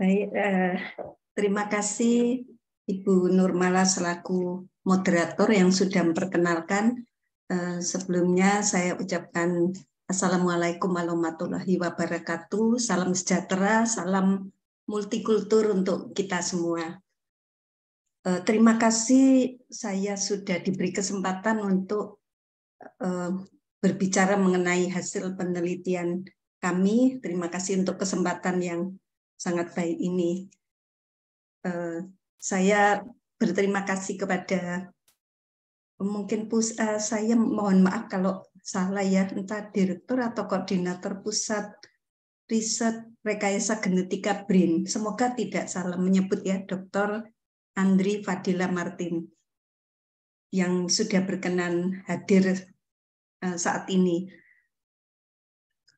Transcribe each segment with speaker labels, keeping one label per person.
Speaker 1: Baik, eh, terima
Speaker 2: kasih Ibu Nurmala selaku moderator yang sudah memperkenalkan. Eh, sebelumnya saya ucapkan Assalamualaikum warahmatullahi wabarakatuh. Salam sejahtera, salam multikultur untuk kita semua. Eh, terima kasih saya sudah diberi kesempatan untuk eh, berbicara mengenai hasil penelitian kami. Terima kasih untuk kesempatan yang sangat baik ini. Eh, saya berterima kasih kepada mungkin pus, eh, saya mohon maaf kalau salah ya, entah direktur atau koordinator pusat riset rekayasa genetika BRIN. Semoga tidak salah menyebut ya, Dr. Andri Fadila Martin yang sudah berkenan hadir eh, saat ini.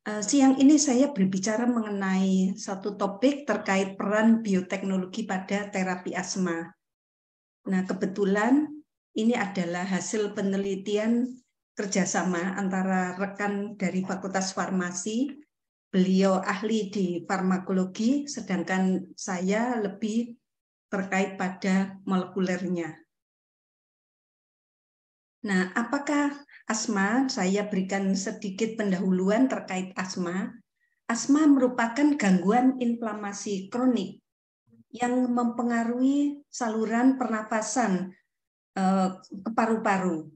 Speaker 2: Eh, siang ini saya berbicara mengenai satu topik terkait peran bioteknologi pada terapi asma. Nah, kebetulan ini adalah hasil penelitian kerjasama antara rekan dari Fakultas Farmasi. Beliau ahli di farmakologi, sedangkan saya lebih terkait pada molekulernya. Nah, apakah asma, saya berikan sedikit pendahuluan terkait asma. Asma merupakan gangguan inflamasi kronik yang mempengaruhi saluran pernafasan eh, ke paru-paru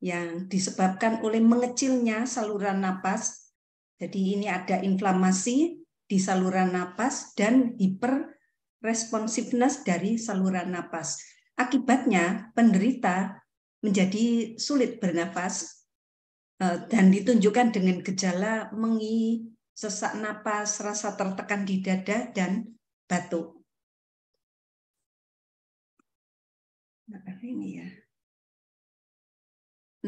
Speaker 2: yang disebabkan oleh mengecilnya saluran napas. Jadi ini ada inflamasi di saluran napas dan hiperresponsiveness dari saluran napas. Akibatnya penderita menjadi sulit bernafas eh, dan ditunjukkan dengan gejala mengi, sesak napas, rasa tertekan di dada, dan batuk.
Speaker 1: Nah, ini ya.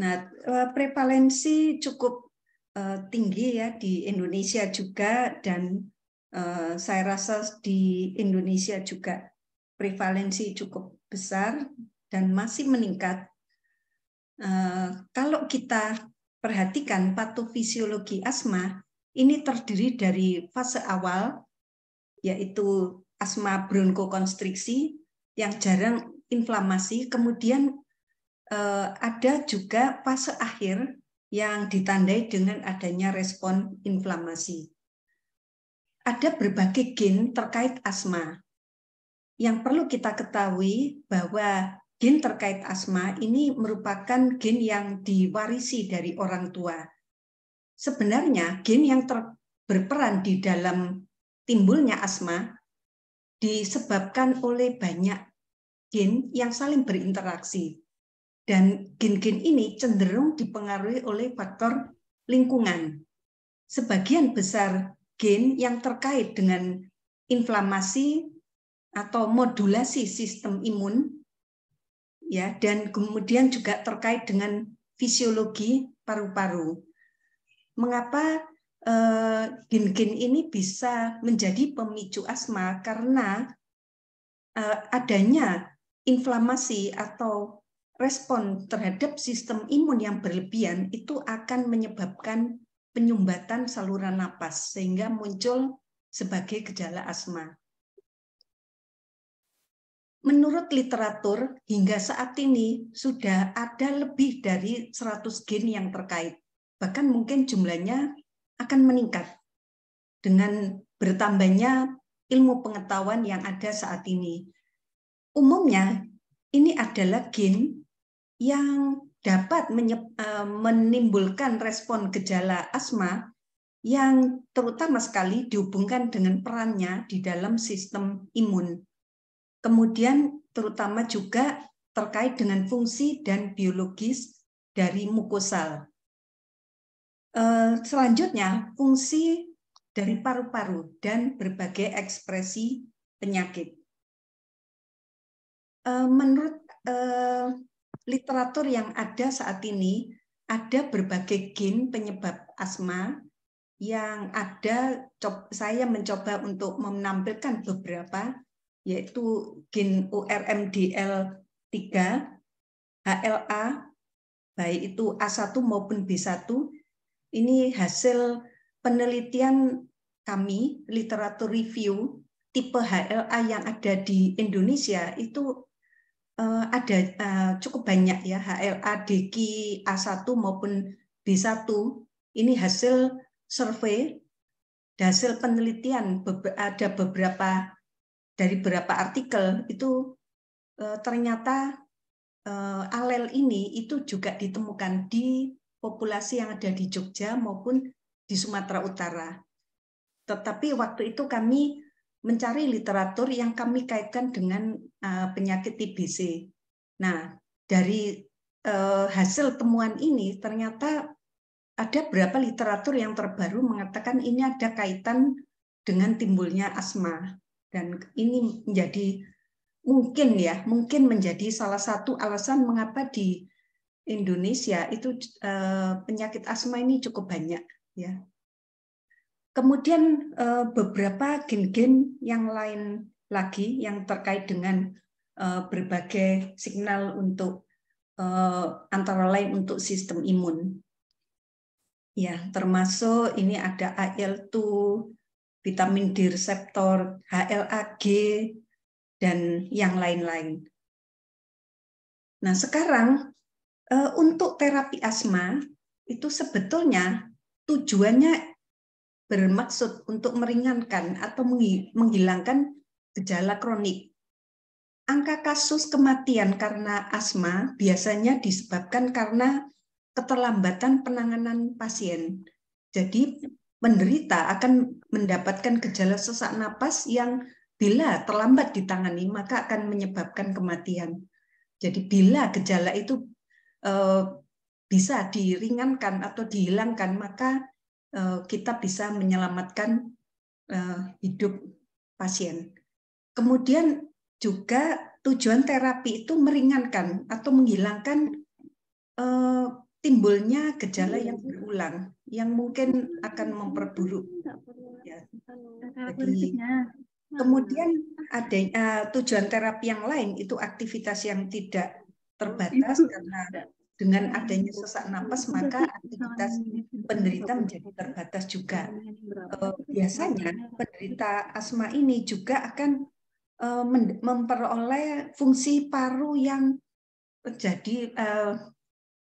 Speaker 2: Nah, eh, prevalensi cukup eh, tinggi ya di Indonesia juga dan saya rasa di Indonesia juga prevalensi cukup besar dan masih meningkat Eh, kalau kita perhatikan patofisiologi asma ini terdiri dari fase awal yaitu asma bronkokonstriksi yang jarang inflamasi kemudian eh, ada juga fase akhir yang ditandai dengan adanya respon inflamasi. Ada berbagai gen terkait asma. Yang perlu kita ketahui bahwa gen terkait asma ini merupakan gen yang diwarisi dari orang tua. Sebenarnya gen yang ter berperan di dalam timbulnya asma disebabkan oleh banyak gen yang saling berinteraksi. Dan gen-gen ini cenderung dipengaruhi oleh faktor lingkungan. Sebagian besar gen yang terkait dengan inflamasi atau modulasi sistem imun ya dan kemudian juga terkait dengan fisiologi paru-paru. Mengapa eh, gin-gin uh, ini bisa menjadi pemicu asma karena uh, adanya inflamasi atau respon terhadap sistem imun yang berlebihan itu akan menyebabkan penyumbatan saluran napas sehingga muncul sebagai gejala asma menurut literatur hingga saat ini sudah ada lebih dari 100 gen yang terkait. Bahkan mungkin jumlahnya akan meningkat dengan bertambahnya ilmu pengetahuan yang ada saat ini. Umumnya ini adalah gen yang dapat e, menimbulkan respon gejala asma yang terutama sekali dihubungkan dengan perannya di dalam sistem imun Kemudian terutama juga terkait dengan fungsi dan biologis dari mukosal. Eh, selanjutnya, fungsi dari paru-paru dan berbagai ekspresi penyakit. Eh, menurut eh, literatur yang ada saat ini, ada berbagai gen penyebab asma yang ada saya mencoba untuk menampilkan beberapa yaitu gen urmdl 3 HLA, baik itu A1 maupun B1. Ini hasil penelitian kami, literatur review, tipe HLA yang ada di Indonesia itu uh, ada uh, cukup banyak ya, HLA, DQ A1 maupun B1. Ini hasil survei, hasil penelitian ada beberapa dari beberapa artikel itu eh, ternyata eh, alel ini itu juga ditemukan di populasi yang ada di Jogja maupun di Sumatera Utara. Tetapi waktu itu kami mencari literatur yang kami kaitkan dengan eh, penyakit TBC. Nah, dari hasil temuan ini ternyata ada berapa literatur yang terbaru mengatakan ini ada kaitan dengan timbulnya asma. Dan ini menjadi mungkin ya, mungkin menjadi salah satu alasan mengapa di Indonesia itu eh, penyakit asma ini cukup banyak ya. Kemudian eh, beberapa gen-gen yang lain lagi yang terkait dengan eh, berbagai signal untuk antara lain untuk sistem imun. Ya, termasuk ini ada AL2, vitamin D reseptor, HLAG, dan yang lain-lain. Nah sekarang eh, untuk terapi asma itu sebetulnya tujuannya bermaksud untuk meringankan atau menghilangkan gejala kronik. Angka kasus kematian karena asma biasanya disebabkan karena keterlambatan penanganan pasien. Jadi menderita akan mendapatkan gejala sesak napas yang bila terlambat ditangani maka akan menyebabkan kematian. Jadi bila gejala itu eh, bisa diringankan atau dihilangkan maka eh, kita bisa menyelamatkan eh, hidup pasien. Kemudian juga tujuan terapi itu meringankan atau menghilangkan timbulnya gejala iya, yang iya. berulang yang mungkin iya, akan memperburuk ya. Jadi, nah, kemudian nah. ada eh, tujuan terapi yang lain itu aktivitas yang tidak terbatas karena dengan nah, adanya sesak nafas maka aktivitas penderita menjadi terbatas juga. Eh, biasanya penderita asma ini juga akan eh, memperoleh fungsi paru yang jadi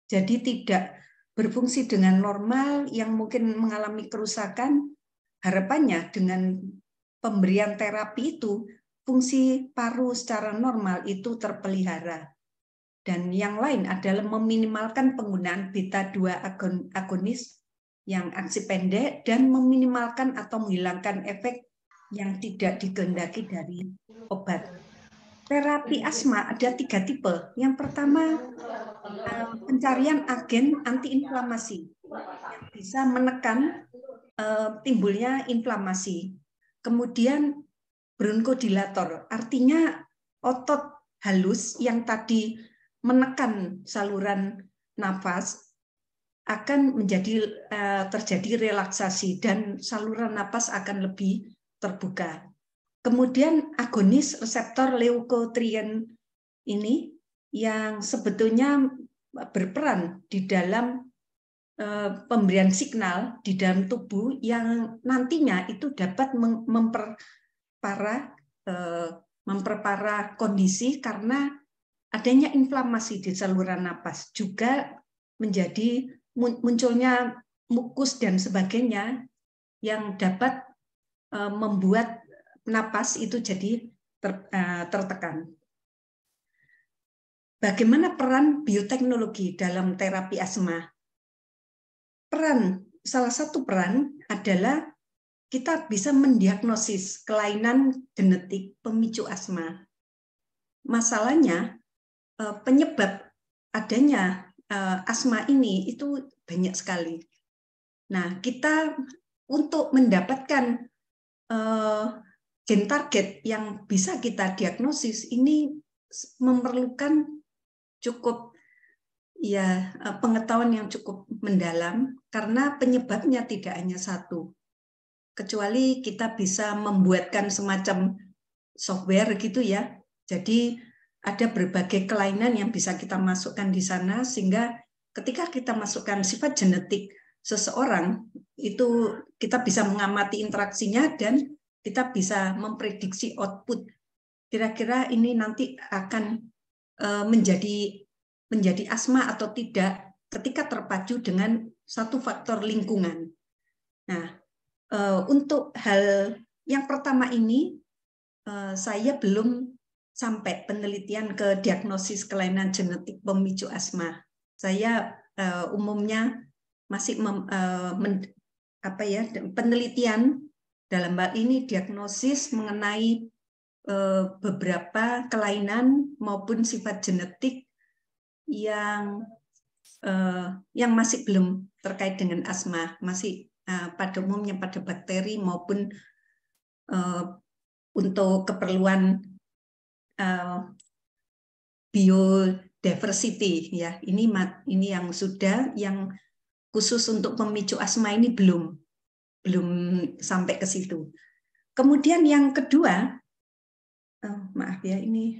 Speaker 2: jadi tidak berfungsi dengan normal yang mungkin mengalami kerusakan. Harapannya dengan pemberian terapi itu fungsi paru secara normal itu terpelihara. Dan yang lain adalah meminimalkan penggunaan beta 2 agonis yang aksi pendek dan meminimalkan atau menghilangkan efek yang tidak digendaki dari obat. Terapi asma ada tiga tipe. Yang pertama Eh, pencarian agen antiinflamasi yang bisa menekan eh, timbulnya inflamasi. Kemudian bronkodilator, artinya otot halus yang tadi menekan saluran nafas akan menjadi eh, terjadi relaksasi dan saluran nafas akan lebih terbuka. Kemudian agonis reseptor leukotrien ini yang sebetulnya berperan di dalam eh, pemberian signal di dalam tubuh yang nantinya itu dapat memperparah eh, memperparah kondisi karena adanya inflamasi di saluran napas juga menjadi munculnya mukus dan sebagainya yang dapat eh, membuat napas itu jadi tertekan bagaimana peran bioteknologi dalam terapi asma? Peran salah satu peran adalah kita bisa mendiagnosis kelainan genetik pemicu asma. Masalahnya eh, penyebab adanya eh, asma ini itu banyak sekali. Nah, kita untuk mendapatkan eh, gen target yang bisa kita diagnosis ini memerlukan cukup ya pengetahuan yang cukup mendalam karena penyebabnya tidak hanya satu. Kecuali kita bisa membuatkan semacam software gitu ya. Jadi ada berbagai kelainan yang bisa kita masukkan di sana sehingga ketika kita masukkan sifat genetik seseorang itu kita bisa mengamati interaksinya dan kita bisa memprediksi output. Kira-kira ini nanti akan Eh, menjadi menjadi asma atau tidak ketika terpacu dengan satu faktor lingkungan. Nah, eh, untuk hal yang pertama ini eh, saya belum sampai penelitian ke diagnosis kelainan genetik pemicu asma. Saya umumnya masih mem, men, apa ya penelitian dalam hal ini diagnosis mengenai Eh, beberapa kelainan maupun sifat genetik yang eh, yang masih belum terkait dengan asma, masih eh, pada umumnya pada bakteri maupun untuk keperluan biodiversity ya. Ini ini yang sudah yang khusus untuk pemicu asma ini belum belum sampai ke situ. Kemudian yang kedua oh, maaf ya ini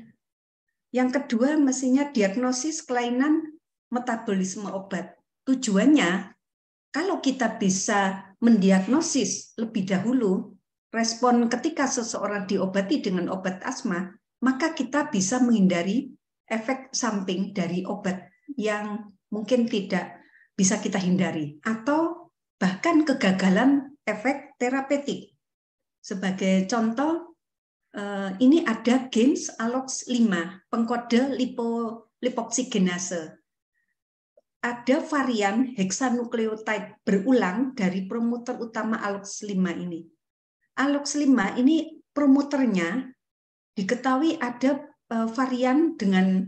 Speaker 2: yang kedua mestinya diagnosis kelainan metabolisme obat. Tujuannya kalau kita bisa mendiagnosis lebih dahulu respon ketika seseorang diobati dengan obat asma, maka kita bisa menghindari efek samping dari obat yang mungkin tidak bisa kita hindari atau bahkan kegagalan efek terapeutik. Sebagai contoh, Eh, ini ada genes alox 5 pengkode lipo, lipoksigenase. Ada varian heksanukleotide berulang dari promoter utama alox 5 ini. Alox 5 ini promoternya diketahui ada eh, varian dengan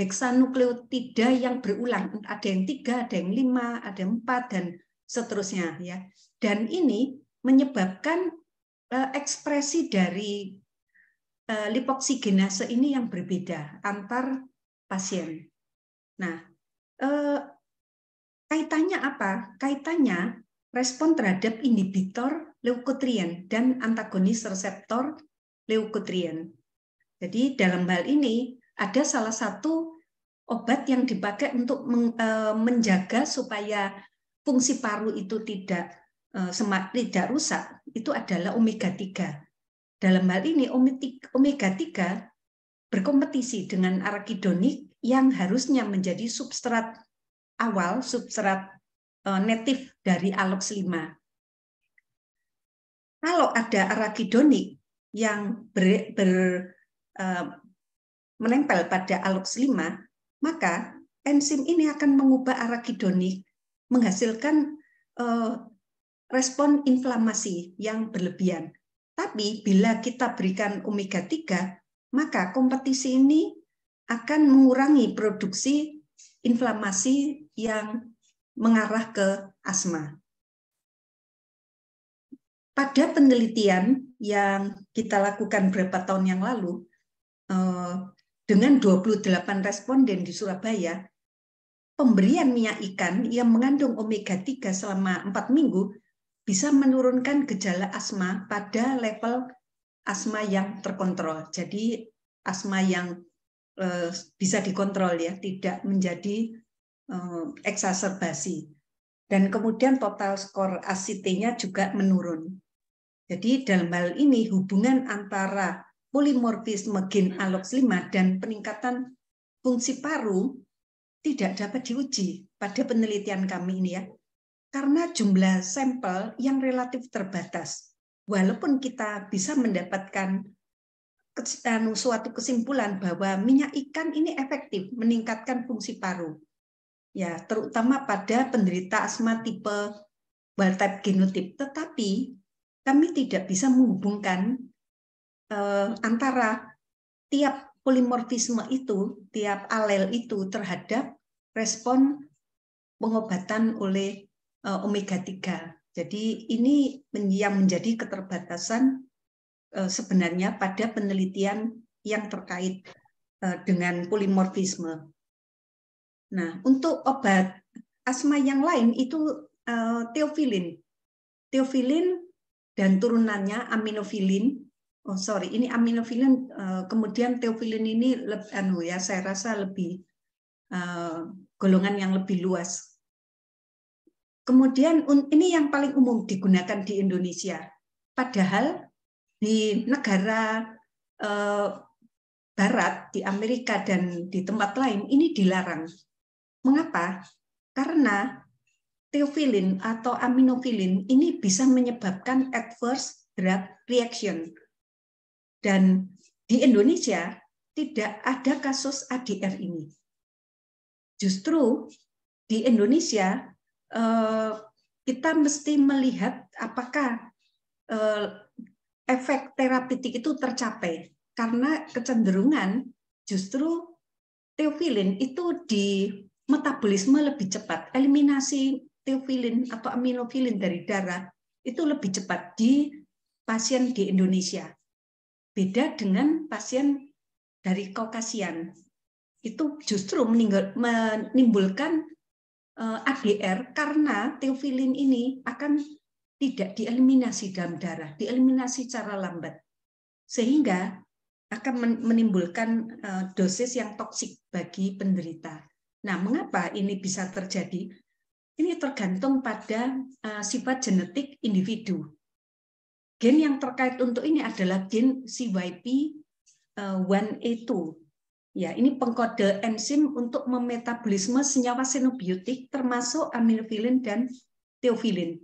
Speaker 2: heksanukleotida yang berulang, ada yang tiga, ada yang lima, ada yang empat dan seterusnya ya. Dan ini menyebabkan eh, ekspresi dari Eh, lipoksigenase ini yang berbeda antar pasien. Nah, eh, kaitannya apa? Kaitannya respon terhadap inhibitor leukotrien dan antagonis reseptor leukotrien. Jadi dalam hal ini ada salah satu obat yang dipakai untuk eh, menjaga supaya fungsi paru itu tidak eh, tidak rusak itu adalah omega 3 dalam hal ini omega 3 berkompetisi dengan arakidonik yang harusnya menjadi substrat awal, substrat eh, native dari alox 5. Kalau ada arakidonik yang ber, ber, eh, menempel pada alox 5, maka enzim ini akan mengubah arakidonik menghasilkan eh, respon inflamasi yang berlebihan. Tapi bila kita berikan omega 3, maka kompetisi ini akan mengurangi produksi inflamasi yang mengarah ke asma. Pada penelitian yang kita lakukan beberapa tahun yang lalu, eh, dengan 28 responden di Surabaya, pemberian minyak ikan yang mengandung omega 3 selama 4 minggu bisa menurunkan gejala asma pada level asma yang terkontrol. Jadi asma yang eh, bisa dikontrol ya, tidak menjadi eh, eksaserbasi. Dan kemudian total skor ACT-nya juga menurun. Jadi dalam hal ini hubungan antara polimorfisme gen alox 5 dan peningkatan fungsi paru tidak dapat diuji pada penelitian kami ini ya karena jumlah sampel yang relatif terbatas. Walaupun kita bisa mendapatkan anu, suatu kesimpulan bahwa minyak ikan ini efektif meningkatkan fungsi paru, ya terutama pada penderita asma tipe wild type genotip. Tetapi kami tidak bisa menghubungkan eh, antara tiap polimorfisme itu, tiap alel itu terhadap respon pengobatan oleh Eh, omega 3. Jadi ini yang menjadi keterbatasan eh, sebenarnya pada penelitian yang terkait eh, dengan polimorfisme. Nah, untuk obat asma yang lain itu teofilin. Teofilin dan turunannya aminofilin. Oh sorry, ini aminofilin. Kemudian teofilin ini, anu ya, saya rasa lebih golongan yang lebih luas Kemudian ini yang paling umum digunakan di Indonesia. Padahal di negara eh, barat, di Amerika dan di tempat lain ini dilarang. Mengapa? Karena teofilin atau aminofilin ini bisa menyebabkan adverse drug reaction. Dan di Indonesia tidak ada kasus ADR ini. Justru di Indonesia Eh, kita mesti melihat apakah eh, efek terapeutik itu tercapai karena kecenderungan justru teofilin itu di metabolisme lebih cepat eliminasi teofilin atau aminofilin dari darah itu lebih cepat di pasien di Indonesia beda dengan pasien dari Kaukasian itu justru menimbulkan Eh, ADR karena teofilin ini akan tidak dieliminasi dalam darah, dieliminasi secara lambat. Sehingga akan menimbulkan eh, dosis yang toksik bagi penderita. Nah, mengapa ini bisa terjadi? Ini tergantung pada eh, sifat genetik individu. Gen yang terkait untuk ini adalah gen CYP1A2 Ya, ini pengkode enzim untuk memetabolisme senyawa senobiotik termasuk amilfilin dan teofilin.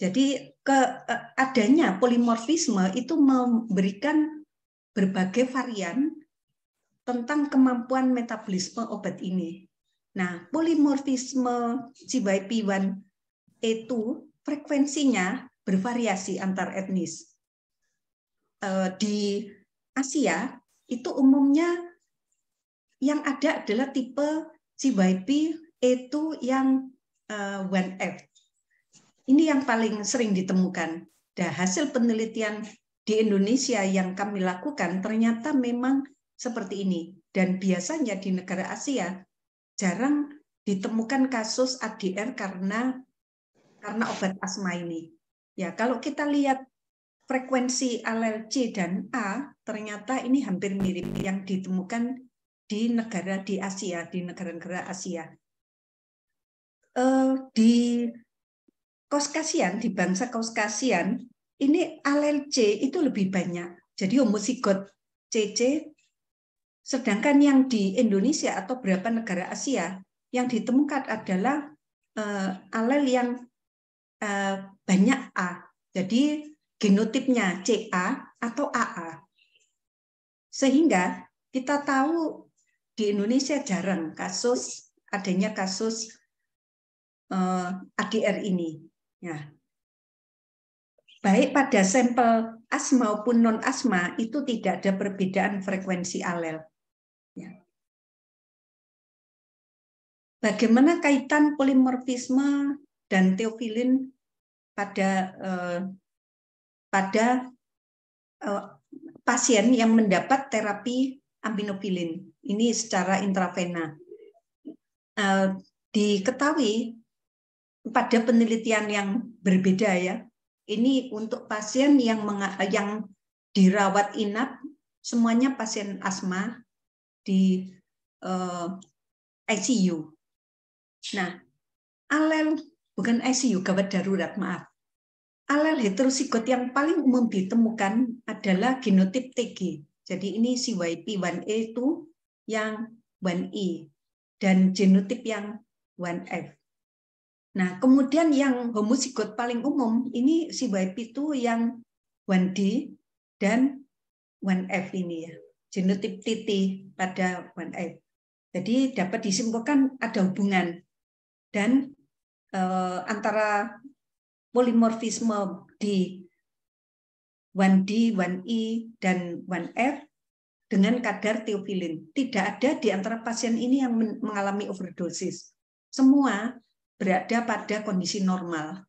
Speaker 2: Jadi ke, e, adanya polimorfisme itu memberikan berbagai varian tentang kemampuan metabolisme obat ini. Nah, polimorfisme CYP 1 itu frekuensinya bervariasi antar etnis. E, di Asia itu umumnya yang ada adalah tipe CYP E2 yang 1F. Eh, ini yang paling sering ditemukan. Dan hasil penelitian di Indonesia yang kami lakukan ternyata memang seperti ini. Dan biasanya di negara Asia jarang ditemukan kasus ADR karena karena obat asma ini. Ya, kalau kita lihat frekuensi alel C dan A ternyata ini hampir mirip yang ditemukan di negara di Asia, di negara-negara Asia. E, di Koskasian, di bangsa Koskasian, ini alel C itu lebih banyak. Jadi homozigot CC, sedangkan yang di Indonesia atau beberapa negara Asia yang ditemukan adalah e, alel yang e, banyak A. Jadi genotipnya CA atau AA. Sehingga kita tahu di Indonesia jarang kasus adanya kasus eh, ADR ini. Ya. Baik pada sampel asma maupun non asma itu tidak ada perbedaan frekuensi alel. Ya. Bagaimana kaitan polimorfisme dan teofilin pada eh, pada eh, pasien yang mendapat terapi aminofilin ini secara intravena. Eh, diketahui pada penelitian yang berbeda ya. Ini untuk pasien yang yang dirawat inap semuanya pasien asma di uh, eh, ICU. Nah, alel bukan ICU gawat darurat maaf. Alel heterosigot yang paling umum ditemukan adalah genotip TG. Jadi ini cyp 1 e itu yang 1E e dan genotip yang 1F. Nah, kemudian yang homozigot paling umum ini CYP itu yang 1D dan 1F ini ya. Genotip TT pada 1F. Jadi dapat disimpulkan ada hubungan dan eh, antara polimorfisme di 1D, 1E, e, dan 1F dengan kadar teofilin. Tidak ada di antara pasien ini yang mengalami overdosis. Semua berada pada kondisi normal.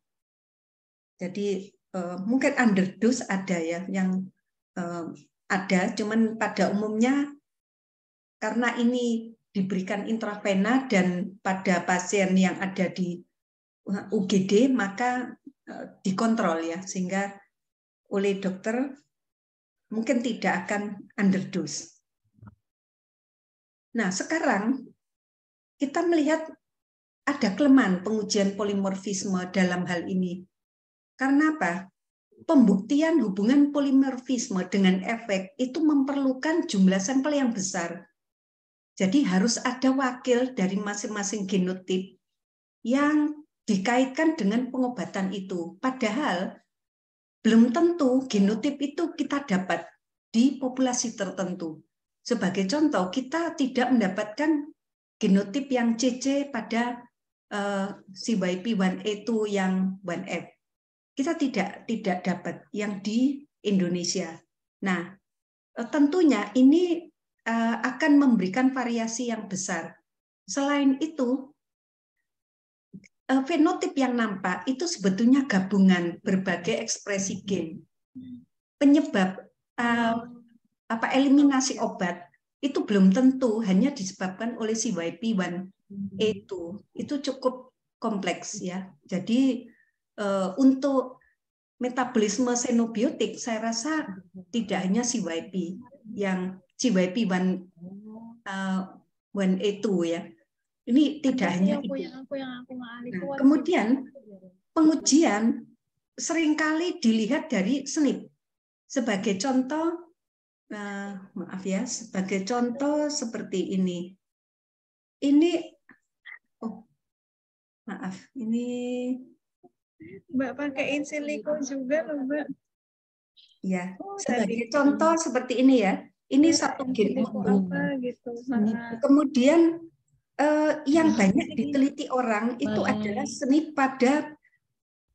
Speaker 2: Jadi eh, mungkin underdose ada ya yang eh, ada, cuman pada umumnya karena ini diberikan intravena dan pada pasien yang ada di eh, UGD maka Eh, dikontrol ya sehingga oleh dokter mungkin tidak akan underdose. Nah, sekarang kita melihat ada kelemahan pengujian polimorfisme dalam hal ini. Karena apa? Pembuktian hubungan polimorfisme dengan efek itu memerlukan jumlah sampel yang besar. Jadi harus ada wakil dari masing-masing genotip yang dikaitkan dengan pengobatan itu. Padahal belum tentu genotip itu kita dapat di populasi tertentu. Sebagai contoh, kita tidak mendapatkan genotip yang CC pada CYP1A2 eh, yang 1F. Kita tidak tidak dapat yang di Indonesia. Nah, eh, tentunya ini eh, akan memberikan variasi yang besar. Selain itu, Eh, fenotip yang nampak itu sebetulnya gabungan berbagai ekspresi gen. Penyebab uh, apa eliminasi obat itu belum tentu hanya disebabkan oleh yp 1 a 2 Itu cukup kompleks ya. Jadi uh, untuk metabolisme senobiotik saya rasa tidak hanya si YP yang si 1
Speaker 1: uh,
Speaker 2: 1A2 ya ini tidak hanya aku,
Speaker 1: itu. Yang aku, yang aku, nah, kemudian
Speaker 2: pengujian seringkali dilihat dari snip. Sebagai contoh, nah, maaf ya, sebagai contoh seperti ini. Ini, oh, maaf, ini Mbak pakaiin silikon juga loh, Mbak. Ya, sebagai contoh seperti ini ya. Ini satu gen
Speaker 1: gitu. Nah.
Speaker 2: Kemudian eh, yang iya. banyak diteliti orang itu adalah seni pada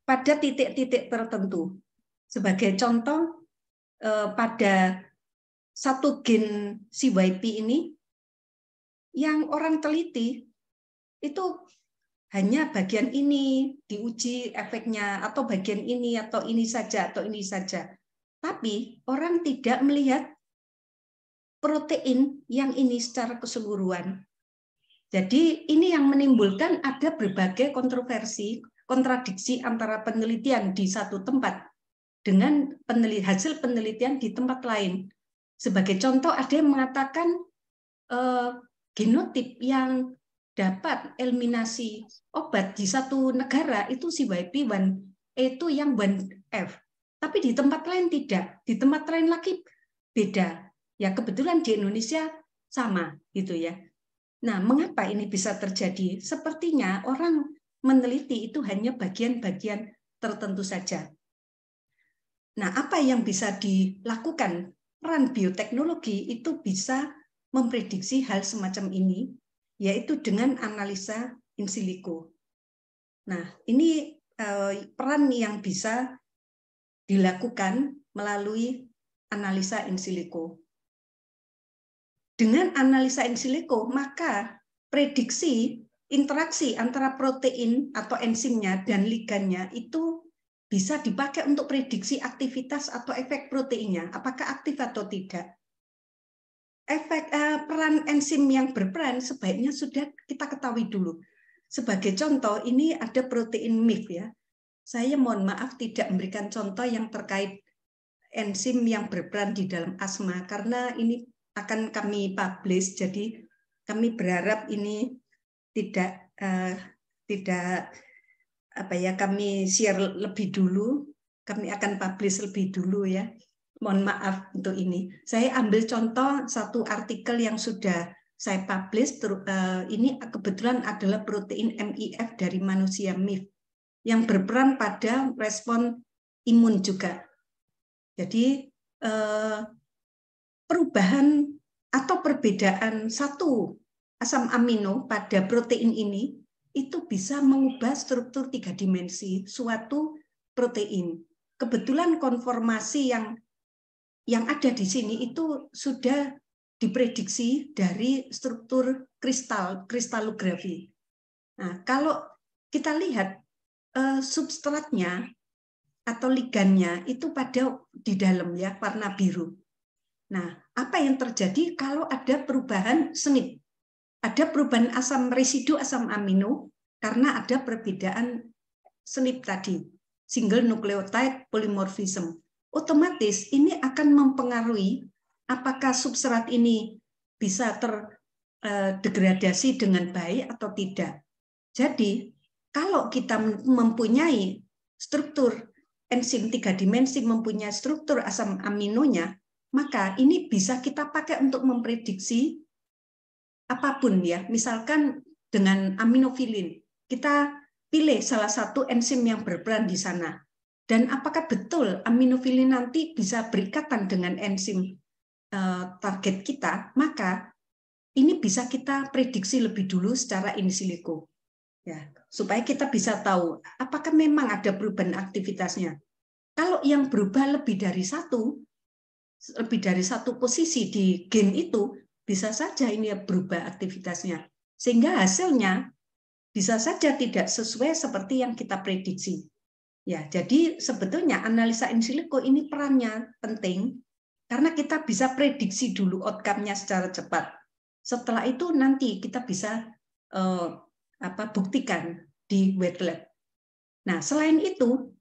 Speaker 2: pada titik-titik tertentu. Sebagai contoh eh, pada satu gen CYP ini yang orang teliti itu hanya bagian ini diuji efeknya atau bagian ini atau ini saja atau ini saja. Tapi orang tidak melihat protein yang ini secara keseluruhan. Jadi ini yang menimbulkan ada berbagai kontroversi, kontradiksi antara penelitian di satu tempat dengan penelit, hasil penelitian di tempat lain. Sebagai contoh ada yang mengatakan eh, genotip yang dapat eliminasi obat di satu negara itu si yp 1 itu yang 1F. Tapi di tempat lain tidak, di tempat lain lagi beda. Ya kebetulan di Indonesia sama gitu ya. Nah, mengapa ini bisa terjadi? Sepertinya orang meneliti itu hanya bagian-bagian tertentu saja. Nah, apa yang bisa dilakukan? Peran bioteknologi itu bisa memprediksi hal semacam ini, yaitu dengan analisa in silico. Nah, ini eh, peran yang bisa dilakukan melalui analisa in silico. Dengan analisa in silico, maka prediksi interaksi antara protein atau enzimnya dan ligannya itu bisa dipakai untuk prediksi aktivitas atau efek proteinnya, apakah aktif atau tidak. Efek eh, peran enzim yang berperan sebaiknya sudah kita ketahui dulu. Sebagai contoh, ini ada protein MIF ya. Saya mohon maaf tidak memberikan contoh yang terkait enzim yang berperan di dalam asma karena ini akan kami publish. Jadi kami berharap ini tidak uh, tidak apa ya kami share lebih dulu, kami akan publish lebih dulu ya. Mohon maaf untuk ini. Saya ambil contoh satu artikel yang sudah saya publish uh, ini kebetulan adalah protein MIF dari manusia MIF yang berperan pada respon imun juga. Jadi eh, perubahan atau perbedaan satu asam amino pada protein ini itu bisa mengubah struktur tiga dimensi suatu protein. Kebetulan konformasi yang yang ada di sini itu sudah diprediksi dari struktur kristal kristalografi. Nah, kalau kita lihat eh, substratnya atau ligannya itu pada di dalam ya warna biru. Nah, apa yang terjadi kalau ada perubahan senip? Ada perubahan asam residu asam amino karena ada perbedaan senip tadi, single nucleotide polymorphism. Otomatis ini akan mempengaruhi apakah substrat ini bisa terdegradasi e, dengan baik atau tidak. Jadi, kalau kita mempunyai struktur enzim tiga dimensi mempunyai struktur asam aminonya, maka ini bisa kita pakai untuk memprediksi apapun ya. Misalkan dengan aminofilin, kita pilih salah satu enzim yang berperan di sana. Dan apakah betul aminofilin nanti bisa berikatan dengan enzim eh, target kita, maka ini bisa kita prediksi lebih dulu secara in silico. Ya, supaya kita bisa tahu apakah memang ada perubahan aktivitasnya. Kalau yang berubah lebih dari satu, lebih dari satu posisi di game itu, bisa saja ini berubah aktivitasnya. Sehingga hasilnya bisa saja tidak sesuai seperti yang kita prediksi. Ya, jadi sebetulnya analisa in silico ini perannya penting karena kita bisa prediksi dulu outcome-nya secara cepat. Setelah itu nanti kita bisa eh, apa buktikan di wet lab. Nah, selain itu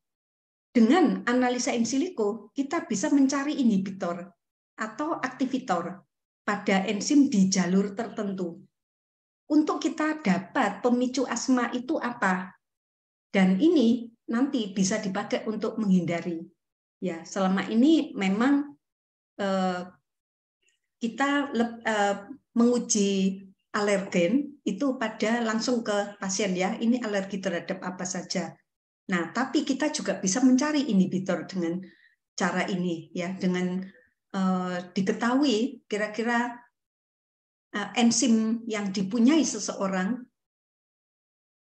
Speaker 2: dengan analisa in silico, kita bisa mencari inhibitor atau aktivitor pada enzim di jalur tertentu. Untuk kita dapat pemicu asma itu apa? Dan ini nanti bisa dipakai untuk menghindari. Ya, selama ini memang eh, kita eh, menguji alergen itu pada langsung ke pasien ya. Ini alergi terhadap apa saja. Nah, tapi kita juga bisa mencari inhibitor dengan cara ini ya, dengan uh, diketahui kira-kira uh, enzim yang dipunyai seseorang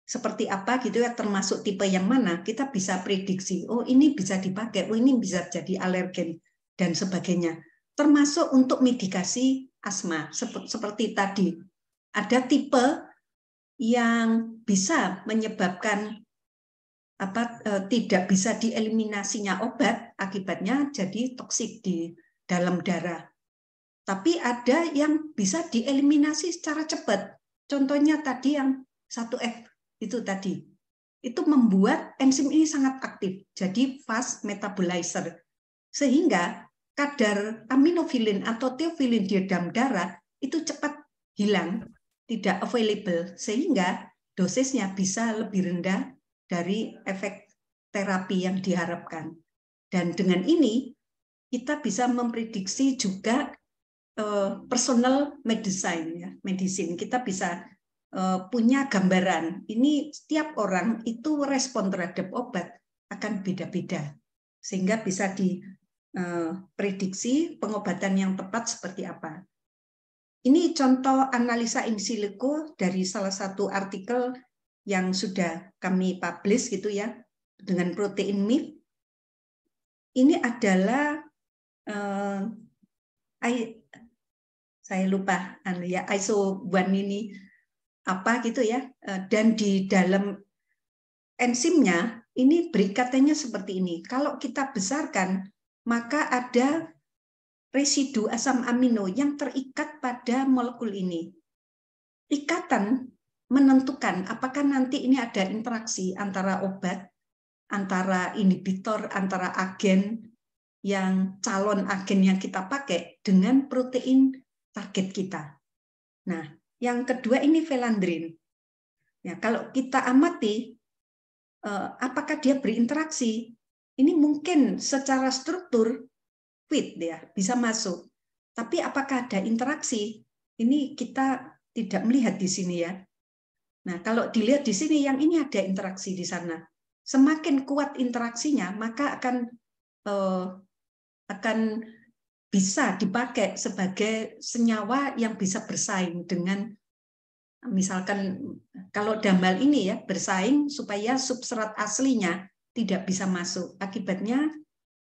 Speaker 2: seperti apa gitu ya termasuk tipe yang mana kita bisa prediksi oh ini bisa dipakai oh ini bisa jadi alergen dan sebagainya termasuk untuk mitigasi asma seperti tadi ada tipe yang bisa menyebabkan apa e, tidak bisa dieliminasinya obat akibatnya jadi toksik di dalam darah. Tapi ada yang bisa dieliminasi secara cepat. Contohnya tadi yang 1F itu tadi. Itu membuat enzim ini sangat aktif. Jadi fast metabolizer. Sehingga kadar aminofilin atau teofilin di dalam darah itu cepat hilang, tidak available sehingga dosisnya bisa lebih rendah dari efek terapi yang diharapkan. Dan dengan ini kita bisa memprediksi juga eh, personal medicine ya, medicine. Kita bisa eh, punya gambaran. Ini setiap orang itu respon terhadap obat akan beda-beda. Sehingga bisa diprediksi eh, pengobatan yang tepat seperti apa. Ini contoh analisa in silico dari salah satu artikel yang sudah kami publish gitu ya dengan protein mif ini adalah uh, eh, I, saya lupa anu ya ISO one ini apa gitu ya eh, dan di dalam enzimnya ini berikatannya seperti ini kalau kita besarkan maka ada residu asam amino yang terikat pada molekul ini. Ikatan menentukan apakah nanti ini ada interaksi antara obat, antara inhibitor, antara agen yang calon agen yang kita pakai dengan protein target kita. Nah, yang kedua ini velandrin. Ya, kalau kita amati eh, apakah dia berinteraksi, ini mungkin secara struktur fit ya, bisa masuk. Tapi apakah ada interaksi? Ini kita tidak melihat di sini ya. Nah, kalau dilihat di sini yang ini ada interaksi di sana. Semakin kuat interaksinya, maka akan eh, akan bisa dipakai sebagai senyawa yang bisa bersaing dengan misalkan kalau damal ini ya bersaing supaya substrat aslinya tidak bisa masuk. Akibatnya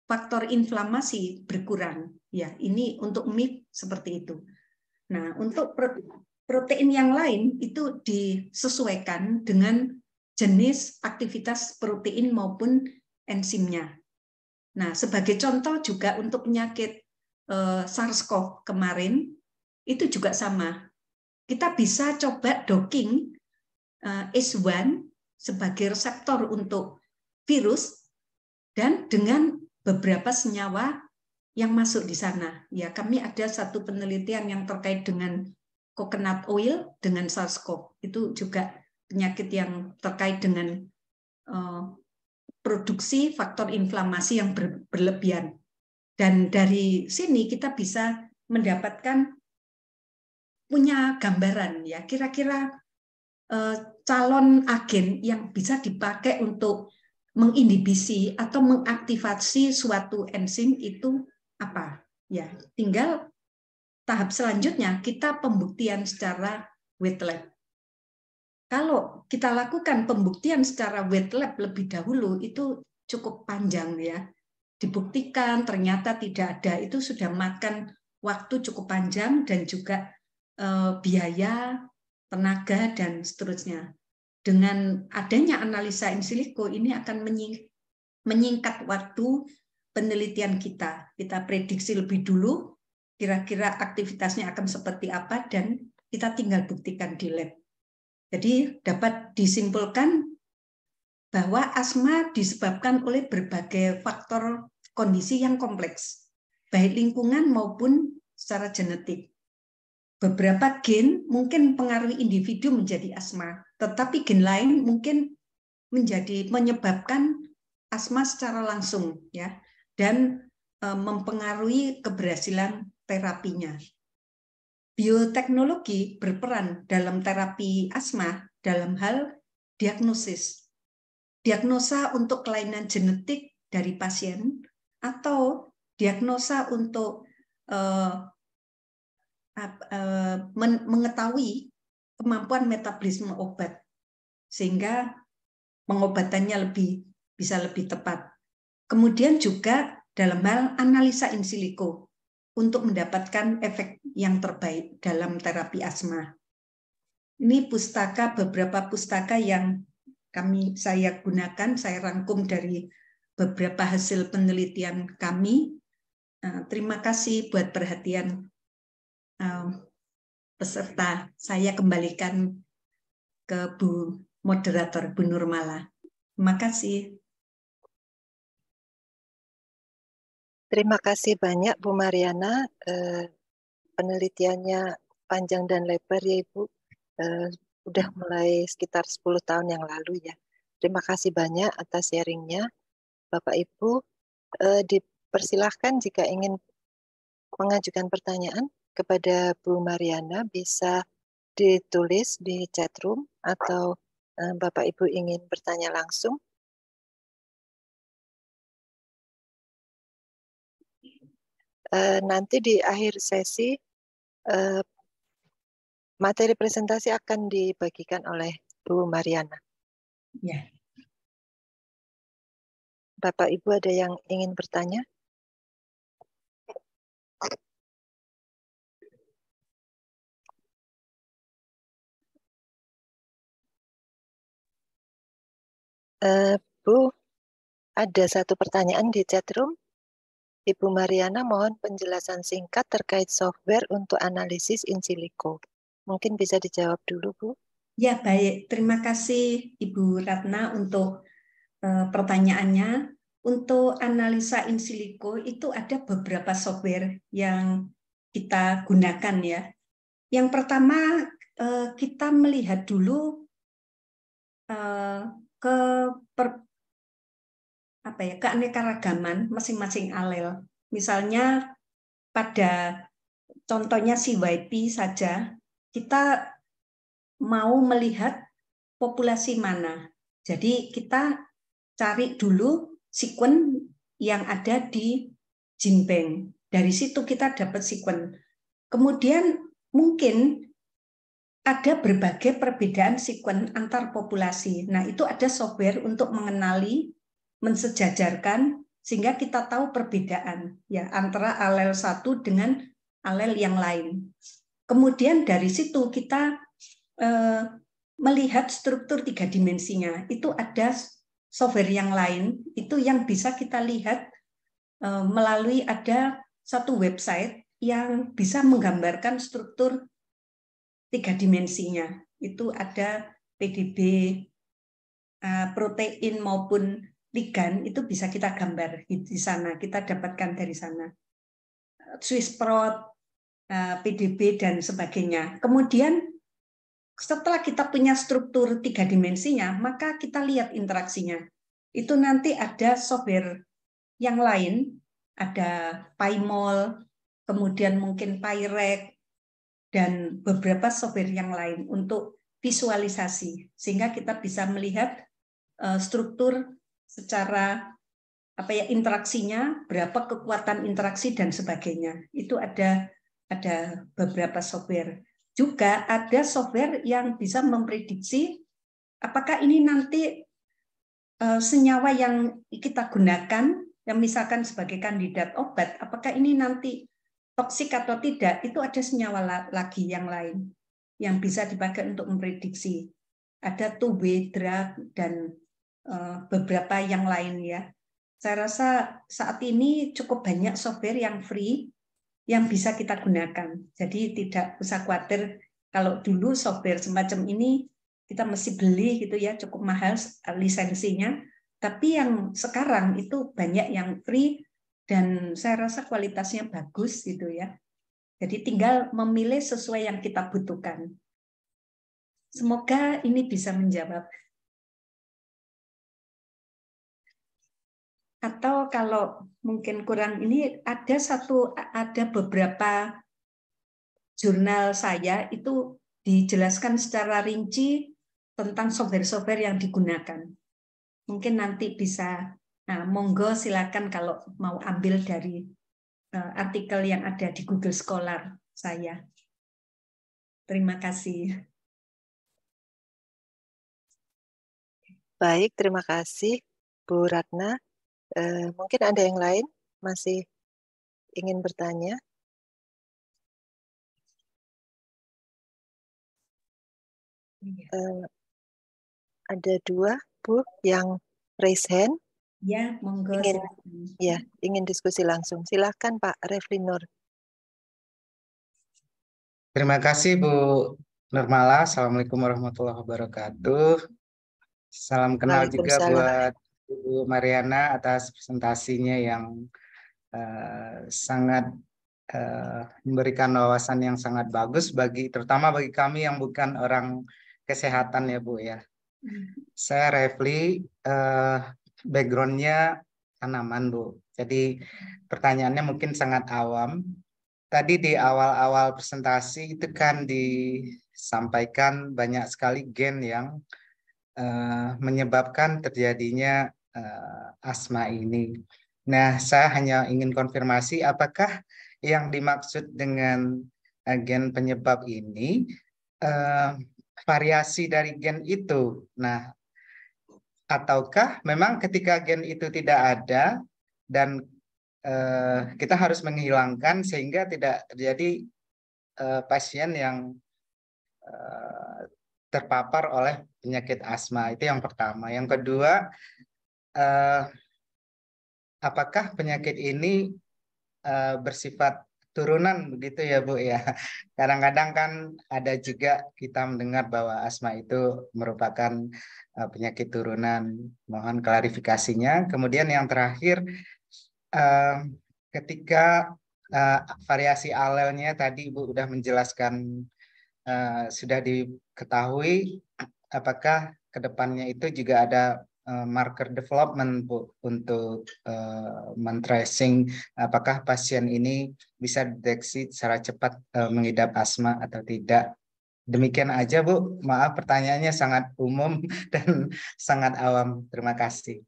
Speaker 2: faktor inflamasi berkurang. Ya, ini untuk mik seperti itu. Nah, untuk protein yang lain itu disesuaikan dengan jenis aktivitas protein maupun enzimnya. Nah, sebagai contoh juga untuk penyakit eh, SARS-CoV kemarin itu juga sama. Kita bisa coba docking eh, S1 sebagai reseptor untuk virus dan dengan beberapa senyawa yang masuk di sana. Ya, kami ada satu penelitian yang terkait dengan coconut oil dengan SARS-CoV. Itu juga penyakit yang terkait dengan eh, produksi faktor inflamasi yang berlebihan. Dan dari sini kita bisa mendapatkan punya gambaran ya kira-kira eh, calon agen yang bisa dipakai untuk menginhibisi atau mengaktifasi suatu enzim itu apa ya tinggal tahap selanjutnya kita pembuktian secara wet lab. Kalau kita lakukan pembuktian secara wet lab lebih dahulu itu cukup panjang ya. Dibuktikan ternyata tidak ada itu sudah makan waktu cukup panjang dan juga eh, biaya, tenaga dan seterusnya. Dengan adanya analisa in silico ini akan menyingkat waktu penelitian kita. Kita prediksi lebih dulu kira-kira aktivitasnya akan seperti apa dan kita tinggal buktikan di lab. Jadi dapat disimpulkan bahwa asma disebabkan oleh berbagai faktor kondisi yang kompleks, baik lingkungan maupun secara genetik. Beberapa gen mungkin pengaruhi individu menjadi asma, tetapi gen lain mungkin menjadi menyebabkan asma secara langsung ya dan e, mempengaruhi keberhasilan terapinya. Bioteknologi berperan dalam terapi asma dalam hal diagnosis. Diagnosa untuk kelainan genetik dari pasien atau diagnosa untuk uh, uh, men mengetahui kemampuan metabolisme obat sehingga pengobatannya lebih bisa lebih tepat. Kemudian juga dalam hal analisa in silico untuk mendapatkan efek yang terbaik dalam terapi asma. Ini pustaka beberapa pustaka yang kami saya gunakan, saya rangkum dari beberapa hasil penelitian kami. Eh, terima kasih buat perhatian eh, peserta. Saya kembalikan ke Bu Moderator Bu Nurmala. Terima kasih.
Speaker 3: Terima kasih banyak Bu Mariana, eh, penelitiannya panjang dan lebar ya Ibu. Eh, udah mulai sekitar 10 tahun yang lalu ya. Terima kasih banyak atas sharingnya. Bapak Ibu, eh, dipersilahkan jika ingin mengajukan pertanyaan kepada Bu Mariana bisa ditulis di chat room atau eh,
Speaker 1: Bapak Ibu ingin bertanya langsung
Speaker 3: Eh, nanti di akhir sesi eh, materi presentasi akan dibagikan oleh Bu Mariana. Ya. Bapak Ibu ada yang ingin bertanya? Uh, Bu, ada satu pertanyaan di chat room. Ibu Mariana mohon penjelasan singkat terkait software untuk analisis in silico. Mungkin bisa dijawab dulu, Bu.
Speaker 2: Ya, baik. Terima kasih Ibu Ratna untuk e, pertanyaannya. Untuk analisa in silico itu ada beberapa software yang kita gunakan ya. Yang pertama e, kita melihat dulu e, ke per, apa ya keanekaragaman masing-masing alel. Misalnya pada contohnya si CYP saja, kita mau melihat populasi mana. Jadi kita cari dulu sekuen yang ada di gene Dari situ kita dapat sekuen. Kemudian mungkin ada berbagai perbedaan sekuen antar populasi. Nah, itu ada software untuk mengenali mensejajarkan sehingga kita tahu perbedaan ya antara alel satu dengan alel yang lain. Kemudian dari situ kita eh, melihat struktur tiga dimensinya. Itu ada software yang lain, itu yang bisa kita lihat eh, melalui ada satu website yang bisa menggambarkan struktur tiga dimensinya. Itu ada PDB eh, protein maupun ligan itu bisa kita gambar di sana, kita dapatkan dari sana. Swiss Prot, eh, PDB dan sebagainya. Kemudian setelah kita punya struktur tiga dimensinya, maka kita lihat interaksinya. Itu nanti ada software yang lain, ada pymol, kemudian mungkin pyrex dan beberapa software yang lain untuk visualisasi, sehingga kita bisa melihat eh, struktur secara apa ya interaksinya, berapa kekuatan interaksi dan sebagainya. Itu ada ada beberapa software. Juga ada software yang bisa memprediksi apakah ini nanti eh, senyawa yang kita gunakan yang misalkan sebagai kandidat obat apakah ini nanti toksik atau tidak itu ada senyawa lagi yang lain yang bisa dipakai untuk memprediksi. Ada two way drug dan Eh, beberapa yang lain ya. Saya rasa saat ini cukup banyak software yang free yang bisa kita gunakan. Jadi tidak usah khawatir kalau dulu software semacam ini kita mesti beli gitu ya cukup mahal lisensinya. Tapi yang sekarang itu banyak yang free dan saya rasa kualitasnya bagus gitu ya. Jadi tinggal memilih sesuai yang kita butuhkan. Semoga ini bisa menjawab.
Speaker 1: atau kalau
Speaker 2: mungkin kurang ini ada satu ada beberapa jurnal saya itu dijelaskan secara rinci tentang software-software yang digunakan. Mungkin nanti bisa nah, monggo silakan kalau mau ambil dari uh, artikel yang ada di Google Scholar saya.
Speaker 1: Terima kasih. Baik, terima kasih Bu Ratna. Eh, mungkin ada yang lain masih ingin bertanya. Uh, ada
Speaker 3: dua bu yang raise hand. Ya, monggo. Ingin,
Speaker 1: silakan. ya,
Speaker 3: ingin diskusi langsung. Silahkan Pak Refli Nur.
Speaker 4: Terima kasih Bu Nurmala. Assalamualaikum warahmatullahi wabarakatuh. Salam kenal juga buat Ibu Mariana atas presentasinya yang uh, sangat uh, memberikan wawasan yang sangat bagus bagi terutama bagi kami yang bukan orang kesehatan ya Bu ya. Hmm. Saya Refli, uh, backgroundnya tanaman Bu. Jadi pertanyaannya mungkin sangat awam. Tadi di awal-awal presentasi itu kan disampaikan banyak sekali gen yang menyebabkan terjadinya uh, asma ini. Nah, saya hanya ingin konfirmasi apakah yang dimaksud dengan uh, gen penyebab ini uh, variasi dari gen itu. Nah, ataukah memang ketika gen itu tidak ada dan uh, kita harus menghilangkan sehingga tidak terjadi uh, pasien yang uh, terpapar oleh penyakit asma itu yang pertama. Yang kedua uh, apakah penyakit ini uh, bersifat turunan begitu ya Bu ya. Kadang-kadang kan ada juga kita mendengar bahwa asma itu merupakan uh, penyakit turunan. Mohon klarifikasinya. Kemudian yang terakhir uh, ketika uh, variasi alelnya tadi Ibu sudah menjelaskan uh, sudah diketahui apakah kedepannya itu juga ada Eh, marker development Bu, untuk uh, mentracing apakah pasien ini bisa deteksi secara cepat uh, mengidap asma atau tidak. Demikian aja Bu, maaf pertanyaannya sangat umum dan sangat awam. Terima kasih.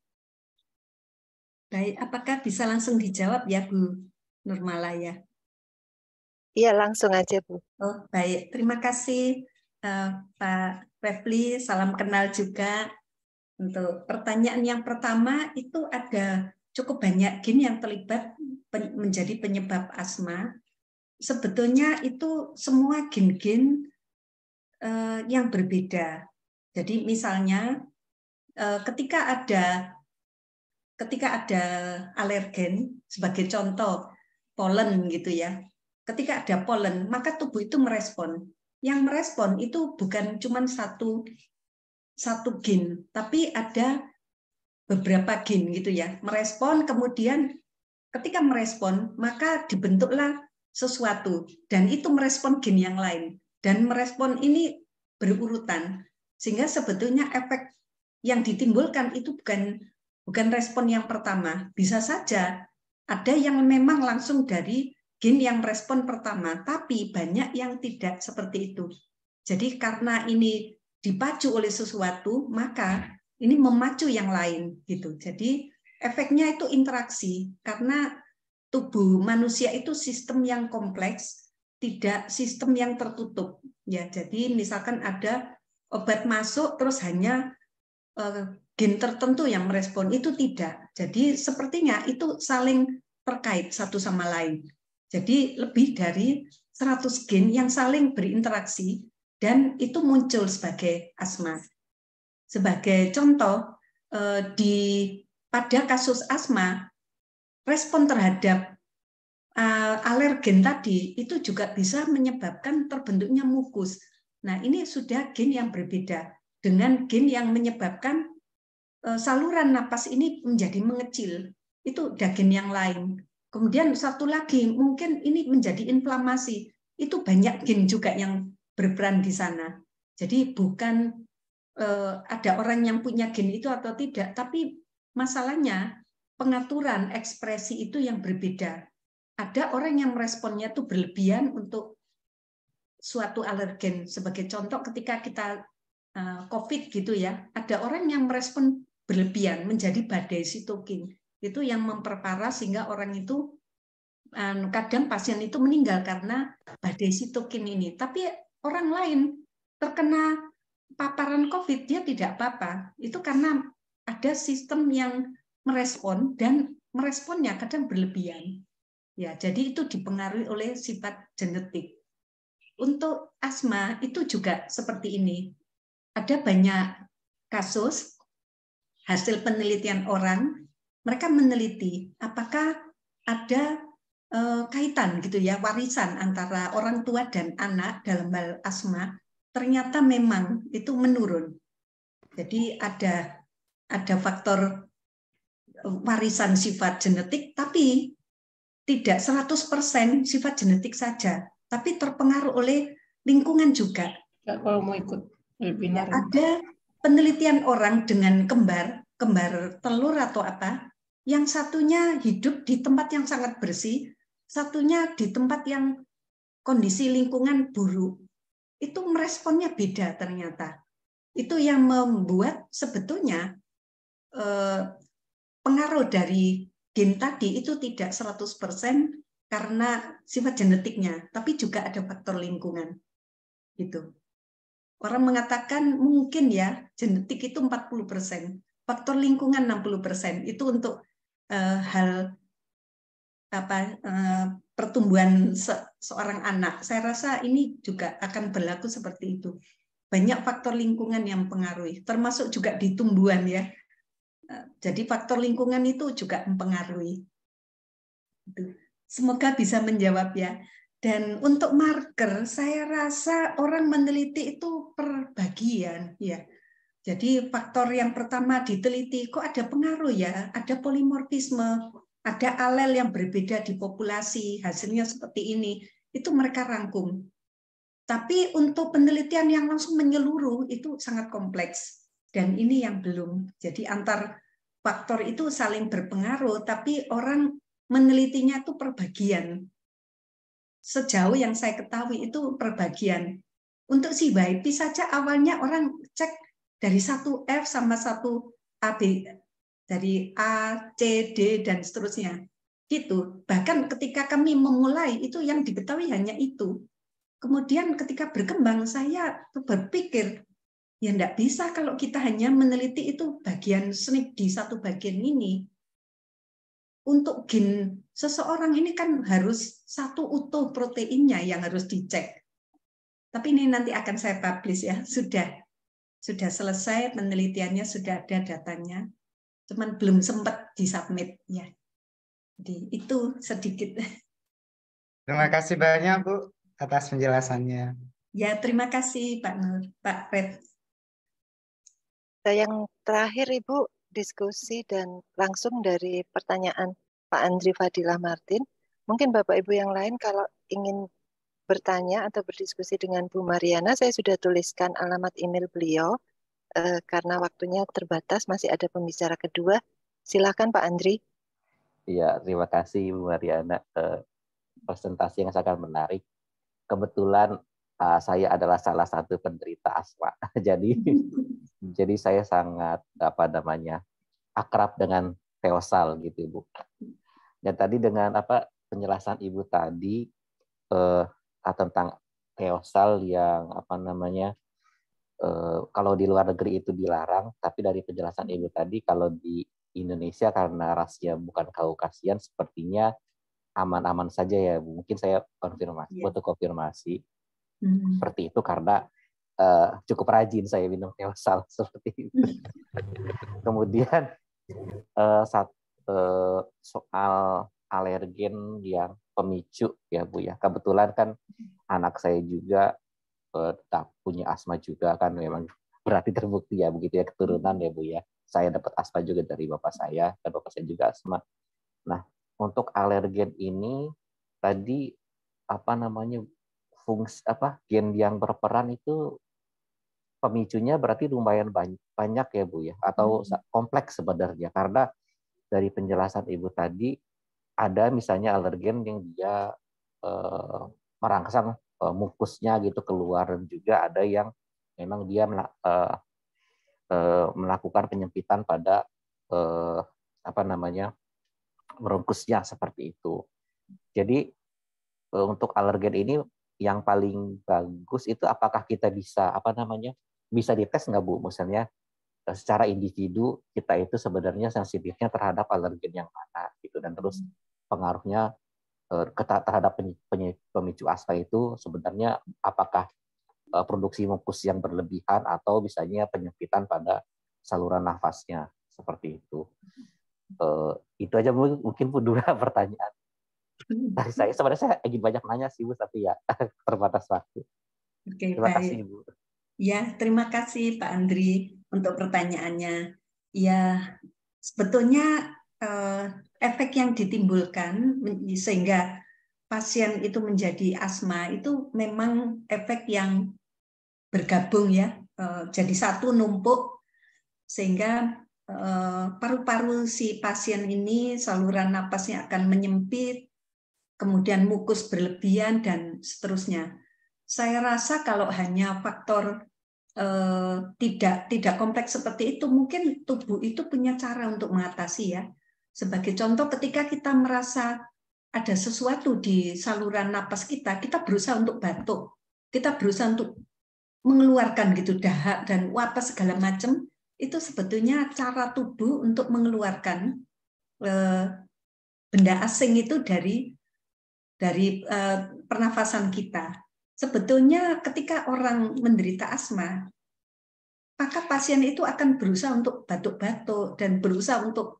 Speaker 2: Baik, apakah bisa langsung dijawab ya Bu ya?
Speaker 3: Iya, langsung aja Bu.
Speaker 2: Oh, baik. Terima kasih uh, Pak Refli, salam kenal juga untuk gitu. pertanyaan yang pertama itu ada cukup banyak gen yang terlibat menjadi penyebab asma. Sebetulnya itu semua gen-gen eh, yang berbeda. Jadi misalnya eh, ketika ada ketika ada alergen sebagai contoh polen gitu ya. Ketika ada polen, maka tubuh itu merespon. Yang merespon itu bukan cuma satu satu gen, tapi ada beberapa gen gitu ya. Merespon kemudian ketika merespon maka dibentuklah sesuatu dan itu merespon gen yang lain dan merespon ini berurutan sehingga sebetulnya efek yang ditimbulkan itu bukan bukan respon yang pertama. Bisa saja ada yang memang langsung dari gen yang respon pertama, tapi banyak yang tidak seperti itu. Jadi karena ini dipacu oleh sesuatu, maka ini memacu yang lain gitu. Jadi efeknya itu interaksi karena tubuh manusia itu sistem yang kompleks, tidak sistem yang tertutup. Ya, jadi misalkan ada obat masuk terus hanya eh, gen tertentu yang merespon itu tidak. Jadi sepertinya itu saling terkait satu sama lain. Jadi lebih dari 100 gen yang saling berinteraksi dan itu muncul sebagai asma. Sebagai contoh eh, di pada kasus asma respon terhadap eh, alergen tadi itu juga bisa menyebabkan terbentuknya mukus. Nah, ini sudah gen yang berbeda dengan gen yang menyebabkan eh, saluran napas ini menjadi mengecil. Itu daging yang lain. Kemudian satu lagi mungkin ini menjadi inflamasi. Itu banyak gen juga yang berperan di sana. Jadi bukan uh, ada orang yang punya gen itu atau tidak, tapi masalahnya pengaturan ekspresi itu yang berbeda. Ada orang yang meresponnya itu berlebihan untuk suatu alergen. Sebagai contoh ketika kita uh, COVID gitu ya, ada orang yang merespon berlebihan menjadi badai sitokin. Itu yang memperparah sehingga orang itu anu, kadang pasien itu meninggal karena badai sitokin ini. Tapi orang lain terkena paparan COVID dia tidak apa-apa. Itu karena ada sistem yang merespon dan meresponnya kadang berlebihan. Ya, jadi itu dipengaruhi oleh sifat genetik. Untuk asma itu juga seperti ini. Ada banyak kasus hasil penelitian orang, mereka meneliti apakah ada Eh, kaitan gitu ya warisan antara orang tua dan anak dalam hal asma ternyata memang itu menurun. Jadi ada ada faktor eh, warisan sifat genetik tapi tidak 100% sifat genetik saja, tapi terpengaruh oleh lingkungan juga. Ya, kalau mau ikut Ya, ada penelitian orang dengan kembar, kembar telur atau apa, yang satunya hidup di tempat yang sangat bersih, satunya di tempat yang kondisi lingkungan buruk. Itu meresponnya beda ternyata. Itu yang membuat sebetulnya eh, pengaruh dari gen tadi itu tidak 100% karena sifat genetiknya, tapi juga ada faktor lingkungan. Gitu. Orang mengatakan mungkin ya genetik itu 40%, faktor lingkungan 60%. Itu untuk eh, hal apa e, pertumbuhan se seorang anak. Saya rasa ini juga akan berlaku seperti itu. Banyak faktor lingkungan yang mempengaruhi, termasuk juga di tumbuhan ya. Eh, jadi faktor lingkungan itu juga mempengaruhi. Semoga bisa menjawab ya. Dan untuk marker, saya rasa orang meneliti itu perbagian ya. Jadi faktor yang pertama diteliti kok ada pengaruh ya, ada polimorfisme ada alel yang berbeda di populasi, hasilnya seperti ini, itu mereka rangkum. Tapi untuk penelitian yang langsung menyeluruh itu sangat kompleks dan ini yang belum. Jadi antar faktor itu saling berpengaruh, tapi orang menelitinya itu perbagian. Sejauh yang saya ketahui itu perbagian. Untuk si BIP saja awalnya orang cek dari satu F sama satu AB, dari A, C, D, dan seterusnya. Gitu. Bahkan ketika kami memulai, itu yang diketahui hanya itu. Kemudian ketika berkembang, saya berpikir, ya tidak bisa kalau kita hanya meneliti itu bagian SNP di satu bagian ini. Untuk gen seseorang ini kan harus satu utuh proteinnya yang harus dicek. Tapi ini nanti akan saya publish ya, sudah. Sudah selesai penelitiannya, sudah ada datanya cuman belum sempat disubmit ya. Jadi itu sedikit.
Speaker 4: Terima kasih banyak Bu atas penjelasannya.
Speaker 2: Ya terima kasih Pak Nur, Pak Fred. Yang
Speaker 3: terakhir Ibu diskusi dan langsung dari pertanyaan Pak Andri Fadilah Martin. Mungkin Bapak Ibu yang lain kalau ingin bertanya atau berdiskusi dengan Bu Mariana, saya sudah tuliskan alamat email beliau eh, karena waktunya terbatas masih ada pembicara kedua. Silakan Pak Andri.
Speaker 5: Iya, terima kasih Bu Mariana. Eh, presentasi yang sangat menarik. Kebetulan eh, saya adalah salah satu penderita asma. jadi jadi saya sangat apa namanya? akrab dengan teosal gitu, Bu. Dan tadi dengan apa penjelasan Ibu tadi eh, tentang teosal yang apa namanya? Eh, kalau di luar negeri itu dilarang, tapi dari penjelasan Ibu tadi kalau di Indonesia karena rasnya bukan kau kasihan sepertinya aman-aman saja ya Mungkin saya konfirmasi yeah. untuk konfirmasi. Mm. Seperti itu karena uh, cukup rajin saya minum teosal seperti itu. Kemudian uh, eh, saat uh, soal alergen yang pemicu ya Bu ya. Kebetulan kan hmm. anak saya juga Eh, tak punya asma juga kan memang berarti terbukti ya begitu ya keturunan ya Bu ya. Saya dapat asma juga dari bapak saya dan bapak saya juga asma. Nah, untuk alergen ini tadi apa namanya fungsi apa gen yang berperan itu pemicunya berarti lumayan banyak, ya Bu ya atau hmm. kompleks sebenarnya karena dari penjelasan Ibu tadi ada misalnya alergen yang dia eh, merangsang uh, mukusnya gitu keluar dan juga ada yang memang dia uh, uh, melakukan penyempitan pada uh, apa namanya merungkusnya seperti itu. Jadi uh, untuk alergen ini yang paling bagus itu apakah kita bisa apa namanya bisa dites nggak bu? Misalnya secara individu kita itu sebenarnya sensitifnya terhadap alergen yang mana gitu dan terus hmm. pengaruhnya Eh, terhadap pemicu asma itu sebenarnya apakah eh, produksi mukus yang berlebihan atau misalnya penyempitan pada saluran nafasnya seperti itu. Eh, itu aja mungkin Bu pertanyaan dari saya. Sebenarnya saya ingin banyak nanya sih Bu, tapi ya terbatas waktu.
Speaker 2: Oke, terima baik. kasih bu Ya, terima kasih Pak Andri untuk pertanyaannya. Ya, sebetulnya efek yang ditimbulkan sehingga pasien itu menjadi asma itu memang efek yang bergabung ya eh, jadi satu numpuk sehingga eh, paru-paru si pasien ini saluran napasnya akan menyempit kemudian mukus berlebihan dan seterusnya saya rasa kalau hanya faktor eh, tidak tidak kompleks seperti itu mungkin tubuh itu punya cara untuk mengatasi ya sebagai contoh, ketika kita merasa ada sesuatu di saluran napas kita, kita berusaha untuk batuk, kita berusaha untuk mengeluarkan gitu dahak dan wapas segala macam, itu sebetulnya cara tubuh untuk mengeluarkan eh, benda asing itu dari dari eh, pernafasan kita. Sebetulnya ketika orang menderita asma, maka pasien itu akan berusaha untuk batuk-batuk dan berusaha untuk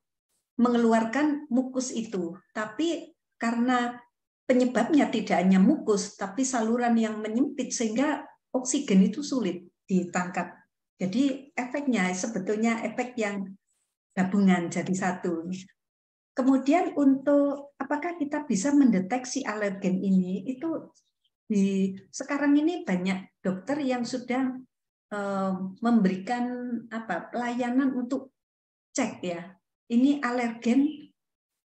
Speaker 2: mengeluarkan mukus itu. Tapi karena penyebabnya tidak hanya mukus, tapi saluran yang menyempit sehingga oksigen itu sulit ditangkap. Jadi efeknya sebetulnya efek yang gabungan jadi satu. Kemudian untuk apakah kita bisa mendeteksi alergen ini itu di sekarang ini banyak dokter yang sudah eh, memberikan apa pelayanan untuk cek ya ini alergen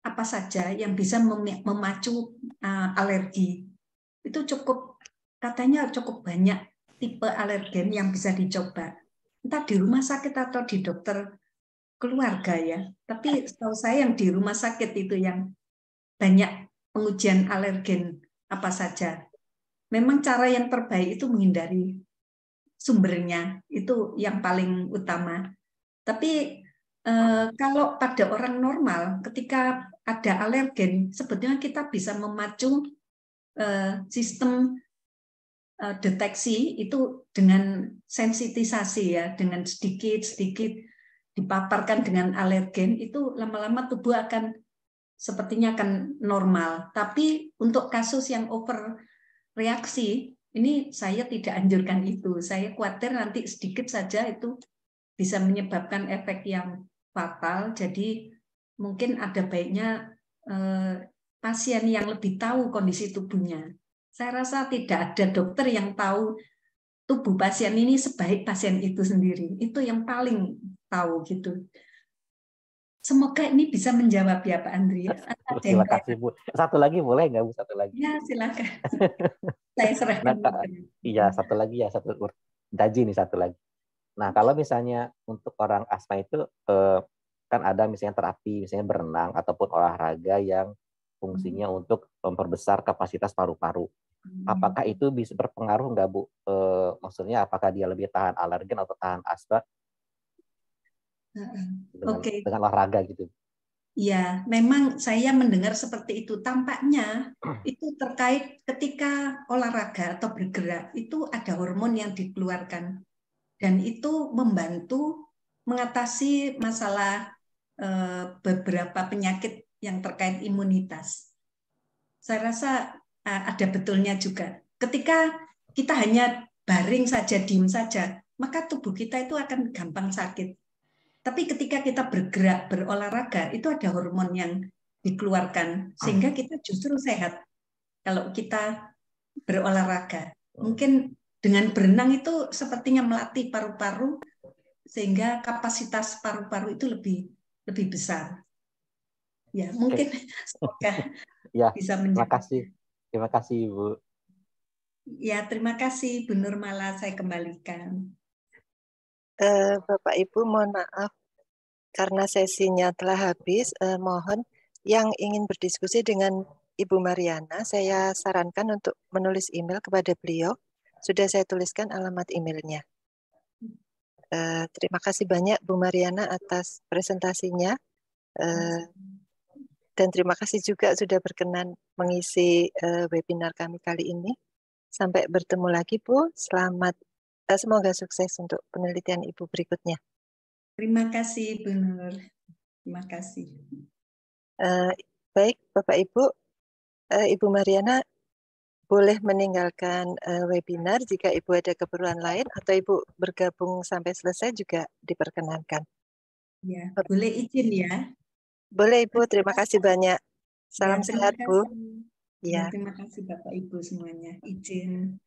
Speaker 2: apa saja yang bisa memacu eh, alergi. Itu cukup katanya cukup banyak tipe alergen yang bisa dicoba. Entah di rumah sakit atau di dokter keluarga ya. Tapi setahu saya yang di rumah sakit itu yang banyak pengujian alergen apa saja. Memang cara yang terbaik itu menghindari sumbernya. Itu yang paling utama. Tapi Eh, kalau pada orang normal, ketika ada alergen, sebetulnya kita bisa memacu eh, sistem eh, deteksi itu dengan sensitisasi ya, dengan sedikit-sedikit dipaparkan dengan alergen itu lama-lama tubuh akan sepertinya akan normal. Tapi untuk kasus yang over reaksi ini saya tidak anjurkan itu. Saya khawatir nanti sedikit saja itu bisa menyebabkan efek yang fatal. Jadi mungkin ada baiknya eh, pasien yang lebih tahu kondisi tubuhnya. Saya rasa tidak ada dokter yang tahu tubuh pasien ini sebaik pasien itu sendiri. Itu yang paling tahu gitu. Semoga ini bisa menjawab ya Pak Andri. Terima
Speaker 5: kasih Bu. Satu lagi boleh nggak Bu? Satu lagi.
Speaker 2: Ya silakan. Saya serahkan.
Speaker 1: Nah,
Speaker 5: iya satu lagi ya satu Daji nih satu lagi. Nah, kalau misalnya untuk orang asma itu eh, kan ada misalnya terapi, misalnya berenang ataupun olahraga yang fungsinya hmm. untuk memperbesar kapasitas paru-paru.
Speaker 1: Hmm. Apakah
Speaker 5: itu bisa berpengaruh nggak Bu? Eh, maksudnya apakah dia lebih tahan alergen atau tahan asma?
Speaker 2: Hmm. Oke. okay. dengan
Speaker 5: olahraga gitu.
Speaker 2: Ya, memang saya mendengar seperti itu. Tampaknya itu terkait ketika olahraga atau bergerak itu ada hormon yang dikeluarkan dan itu membantu mengatasi masalah eh, beberapa penyakit yang terkait imunitas. Saya rasa eh, ada betulnya juga. Ketika kita hanya baring saja, diem saja, maka tubuh kita itu akan gampang sakit. Tapi ketika kita bergerak, berolahraga, itu ada hormon yang dikeluarkan sehingga ah. kita justru sehat. Kalau kita berolahraga, oh. mungkin dengan berenang itu sepertinya melatih paru-paru sehingga kapasitas paru-paru itu lebih lebih besar. Ya, mungkin
Speaker 1: semoga
Speaker 5: ya, bisa menjadi. Terima kasih. Terima kasih, Ibu.
Speaker 2: Ya, terima kasih Bu Nurmala saya kembalikan. Uh, Bapak Ibu mohon maaf
Speaker 3: karena sesinya telah habis, Uh, mohon yang ingin berdiskusi dengan Ibu Mariana, saya sarankan untuk menulis email kepada beliau sudah saya tuliskan alamat emailnya. Uh, terima kasih banyak Bu Mariana atas presentasinya. Uh, dan terima kasih juga sudah berkenan mengisi uh, webinar kami kali ini. Sampai bertemu lagi Bu. Selamat uh, semoga sukses untuk penelitian Ibu berikutnya.
Speaker 2: Terima kasih Bu Nur.
Speaker 3: Terima kasih. Uh, baik Bapak Ibu, uh, Ibu Mariana boleh meninggalkan uh, webinar jika Ibu ada keperluan lain atau Ibu bergabung sampai selesai juga diperkenankan. Ya, boleh izin ya. Boleh Ibu, terima kasih banyak. Salam ya, sehat, Bu. Ya. Terima kasih Bapak Ibu semuanya. Izin